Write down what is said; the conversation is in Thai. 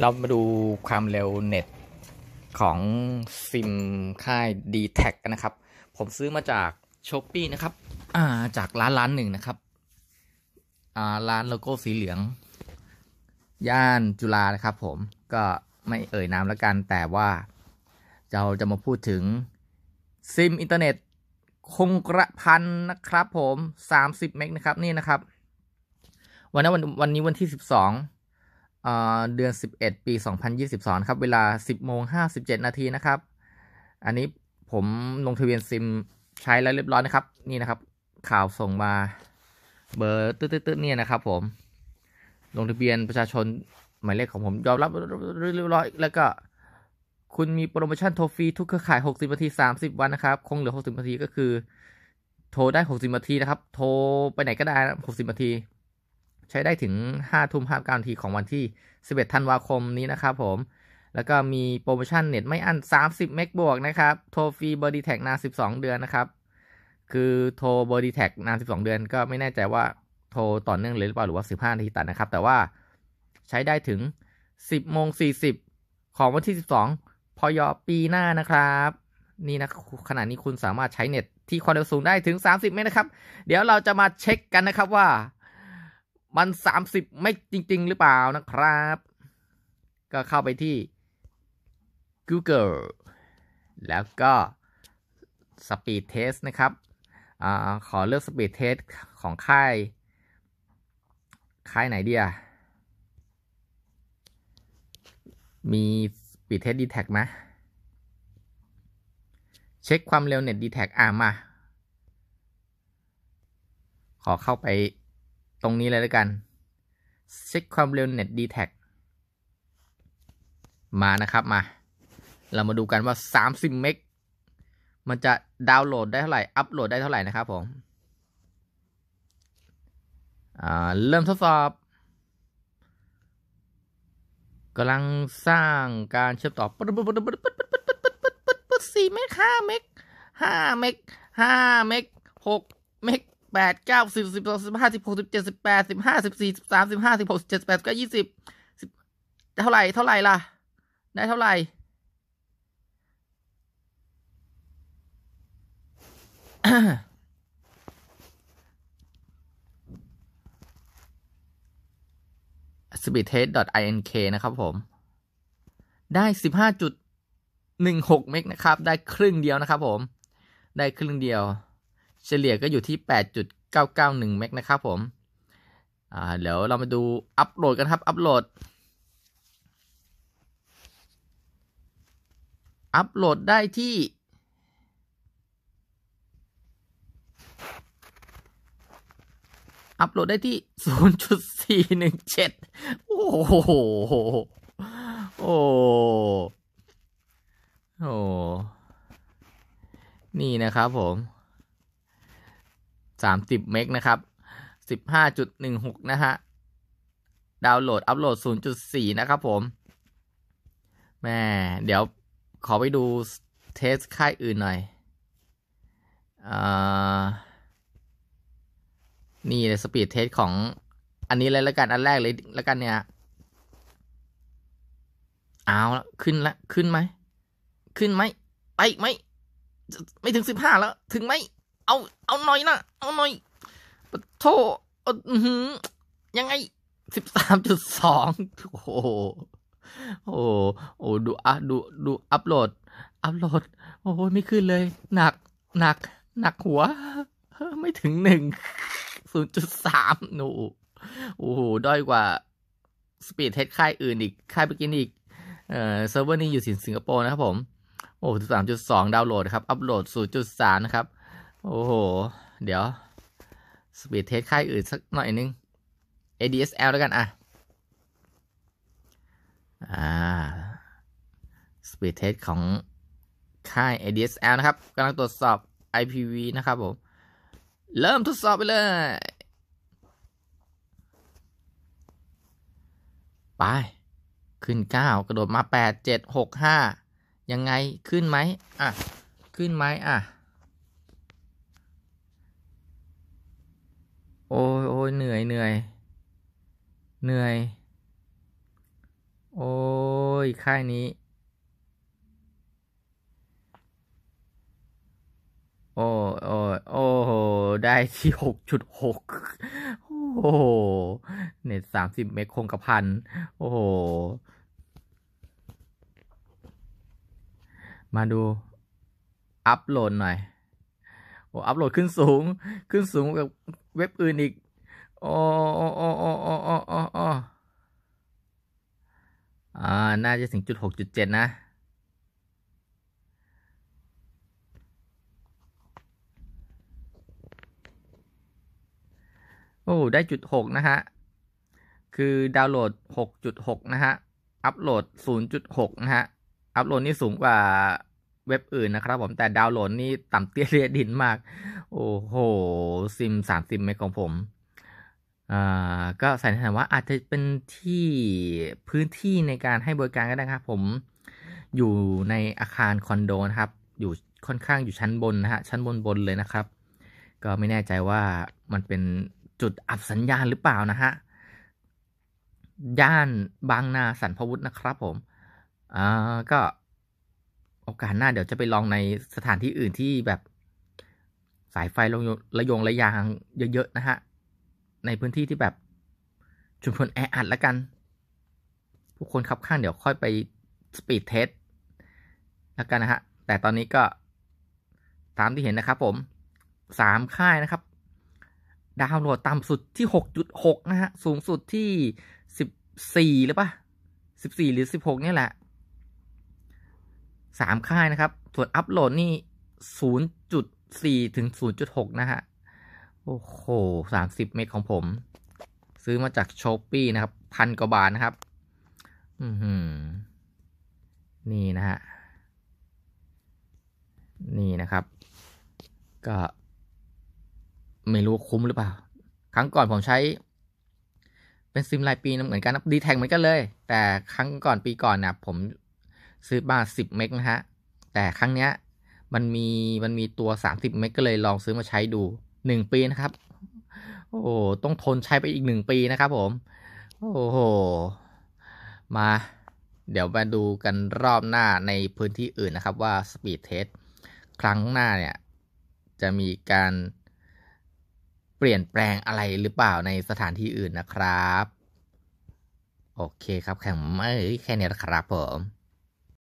เรามาดูความเร็วเน็ตของซิมค่าย d t แทกันนะครับ ผมซื้อมาจากช h อป e ีนะครับ อ่าจากร้านร้านหนึ่งนะครับอ่าร้านโลโก้สีเหลือง ย่านจุฬานะครับผมก็ไม่เอ่ยนามแล้วกัน แต่ว่าเราจะมาพูดถึงซิมอินเทอร์เน็ต คงกระพันนะครับผม 30เมกนะครับ นี่นะครับ วันนี้วันวันนี้วันที่ 12เดือน11 ปี 2022ครับเวลา 10โมง57นาทีนะครับอันนี้ผมลงทะเบียนซิมใช้แล้วเรียบร้อยนะครับ นี่นะครับ ข่าวส่งมา เบอร์ตืดๆเนี่ยนะครับ ผม ลงทะเบียนประชาชนหมายเลขของผมยอมรับเรียบร้อย แล้วก็คุณมีโปรโมชั่นโทรฟรีทุกเครือข่าย60นาที30วันนะครับคงเหลือ60นาทีก็คือ โทรได้60นาทีนะครับ โทรไปไหนก็ได้นะ60นาทีใช้ได้ถึง5ทุ่ม5กนาทีของวันที่ 11ธันวาคมนี้นะครับผม แล้วก็มีโปรโมชั่นเน็ตไม่อั้น30 เมกบวกนะครับโทรฟรีเบอร์ดีแท็กนาน12 เดือนนะครับ คือโทรเบอร์ดีแท็กนาน12 เดือนก็ไม่แน่ใจว่า โทรต่อเนื่องเลยหรือเปล่าหรือว่า15 นาทีตัดนะครับ แต่ว่าใช้ได้ถึง 10โมง40 ของวันที่12พยอปีหน้านะครับ นี่นะขณะนี้คุณสามารถใช้เน็ตที่ความเร็วสูงได้ถึง 30 เมกนะครับ เดี๋ยวเราจะมาเช็คกันนะครับว่ามัน 30 ไม่จริง ๆ หรือเปล่านะครับ ก็เข้าไปที่ Google แล้วก็ Speed Test นะครับอขอเลือก Speed Test ของค่ายค่ายไหนเดียมี Speed Test Detect ไหมเช็คความเร็วเน็ต Detect อ่ามา ขอเข้าไปตรงนี้เลยแล้วกันเซ็ตความเร็วเน็ตดีแท็มานะครับมาเรามาดูกันว่า 30 เมกมันจะดาวน์โหลดได้เท่าไหร่อัปโหลดได้เท่าไหร่นะครับผมเริ่มทดสอบกำลังสร้างการเชื่อมต่อปุ๊บปุ๊บปุ๊บปุ๊บปุ๊บปุ๊บปุ๊บปุ๊บสี่เมกห้าเมกห้าเมกห้าเมกหกเมกแปดเก้าสิบสิบสองสิบห้าสิบหกสิบเจ็ดสิบแปดสิบห้าสิบสี่สิบสามสิบห้าสิบหกสิบเจ็ดสิบแปดก็ยี่สิบสิบเท่าไหร่เท่าไหร่ล่ะ ได้เท่าไหร่สปีดเทส .ink นะครับผม ได้สิบหห้าจุดนึ่งหกเมกนะครับ ได้ครึ่งเดียวนะครับผม ได้ครึ่งเดียวเฉลี่ยก็อยู่ที่ 8.991เมกนะครับผมอ่าเดี๋ยวเรามาดูอัปโหลดกันครับอัปโหลด อัปโหลดได้ที่ อัปโหลดได้ที่ 0.417 โอ้โห โอ้โหนี่นะครับผม30เมกนะครับ 15.16 นะฮะ ดาวน์โหลดอัปโหลด 0.4 นะครับผมแม่ เดี๋ยวขอไปดูเทสค่ายอื่นหน่อยอนี่เลย สปีดเทสของ อันนี้เลยละกัน อันแรกเลยละกันเนี่ยเอาลขึ้นละขึ้นไหม ขึ้นไหมไปไหม ไม่ถึงสิบห้าแล้วถึงไหมเอา เอาหน่อยนะเอาหน่อยโทษยังไง สิบสามจุดสองโอ้โหโอ้โหดูอะดู ดู อัพโหลด อัพโหลด โอ้หไม่ขึ้นเลย หนัก หนัก หนักหัว ไม่ถึงหนึ่งศูนย์จุดสามหนู โอ้โห ด้อยกว่าสปีดเทสค่ายอื่นอีก ค่ายเมกีนอีก เอ่อเซิร์ฟเวอร์นี้อยู่สิงคโปร์นะครับผม โอ้สิบสามจุดสองดาวน์โหลดครับ อัพโหลดศูนย์จุดสามนะครับโอ้โห เดี๋ยวสปีดเทสค่ายอื่นสักหน่อยนึง ADSL แล้วกันอ่ะ อ่า สปีดเทสของค่าย ADSL นะครับ กำลังตรวจสอบ IPV นะครับผม เริ่มทดสอบไปเลย ไป ขึ้น 9 กระโดดมา 8 7 6 5 ยังไง ขึ้นไหมอ่ะ ขึ้นไหมอ่ะอ้ยเหนื่อยเหนื่อยเหนื่อย โอ้ยค่ายนี้ โอ้โอ้โอ้โหได้ที่หกจุดหกโอ้โหเน็ตสามสิบเมกคงกระพัน โอ้โหมาดูอัพโหลดหน่อยโอ้อัพโหลดขึ้นสูง ขึ้นสูงกับเว็บอื่นอีกโอ้โอ้โอ้โอ้โอ้โอ้โอ้อ่า น่าจะถึงจุดหกจุดเจ็ดนะ โอ้ ได้จุดหกนะฮะ คือดาวน์โหลดหกจุดหกนะฮะ อัพโหลดศูนย์จุดหกนะฮะ อัพโหลดนี่สูงกว่าเว็บอื่นนะครับผม แต่ดาวน์โหลดนี่ต่ำเตี้ยเรียดินมาก โอ้โหซิมสามซิมเมกของผมก็สันนิษฐานว่าอาจจะเป็นที่พื้นที่ในการให้บริการก็ได้ครับ ผม อยู่ในอาคารคอนโดนะครับ อยู่ค่อนข้างอยู่ชั้นบนนะฮะ ชั้นบนบนเลยนะครับ ก็ไม่แน่ใจว่ามันเป็นจุดอับสัญญาณหรือเปล่านะฮะย่านบางนาสันพวุฒนะครับ ผมอ่าก็โอกาสหน้าเดี๋ยวจะไปลองในสถานที่อื่นที่แบบสายไฟระยงระยางเยอะๆนะฮะในพื้นที่ที่แบบ ชุมชนแออัดละกัน ผู้คนคับข้างเดี๋ยวค่อยไปสปีดเทสละกันนะฮะ แต่ตอนนี้ก็ตามที่เห็นนะครับผม สามค่ายนะครับ ดาวโหลดต่ำสุดที่หกจุดหกนะฮะ สูงสุดที่สสิบี่หรือปะสสิบี่หรือสิหกเนี่ยแหละ สามค่ายนะครับ ส่วนอัพโหลดนี่ศูนย์จุดสี่ถึงศูนย์จุดหกนะฮะโอ้โหสามสิบเมกของผม ซื้อมาจากช้อปปี้นะครับ พันกว่าบาทนะครับ อืมนี่นะฮะ นี่นะครับ ก็ไม่รู้คุ้มหรือเปล่า ครั้งก่อนผมใช้ เป็นซิมรายปีเหมือนกันนะดีแท็เหมือนกันเลย แต่ครั้งก่อนปีก่อนนะผมซื้อมาสิบเมกนะฮะ แต่ครั้งเนี้ย มันมีมันมีตัวสามสิบเมกก็เลยลองซื้อมาใช้ดูหนึ่งปีนะครับ โอ้โห ต้องทนใช้ไปอีกหนึ่งปีนะครับผม โอ้โห มา เดี๋ยวมาดูกันรอบหน้าในพื้นที่อื่นนะครับว่าสปีดเทสครั้งหน้าเนี่ย จะมีการเปลี่ยนแปลงอะไรหรือเปล่าในสถานที่อื่นนะครับ โอเคครับ แข่งไม่แค่นี้นะครับผม